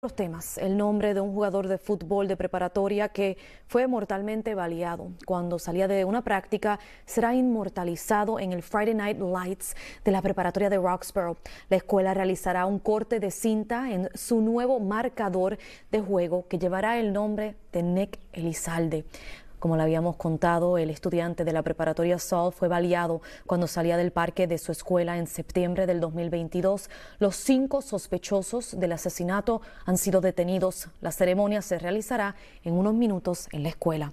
Los temas, el nombre de un jugador de fútbol de preparatoria que fue mortalmente baleado cuando salía de una práctica será inmortalizado en el Friday Night Lights de la preparatoria de Roxborough. La escuela realizará un corte de cinta en su nuevo marcador de juego que llevará el nombre de Nick Elizalde. Como le habíamos contado, el estudiante de la preparatoria Saul fue baleado cuando salía del parque de su escuela en septiembre del 2022. Los cinco sospechosos del asesinato han sido detenidos. La ceremonia se realizará en unos minutos en la escuela.